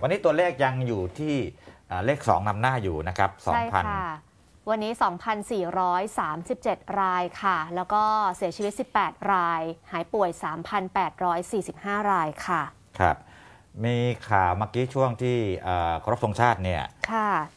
วันนี้ตัวเลขยังอยู่ที่เลข 2นำหน้าอยู่นะครับ2,000วันนี้ 2,437 รายค่ะ แล้วก็เสียชีวิต 18 ราย หายป่วย 3,845 รายค่ะ ครับ มีข่าวเมื่อกี้ช่วงที่ครบทรงชาติเนี่ยค่ะ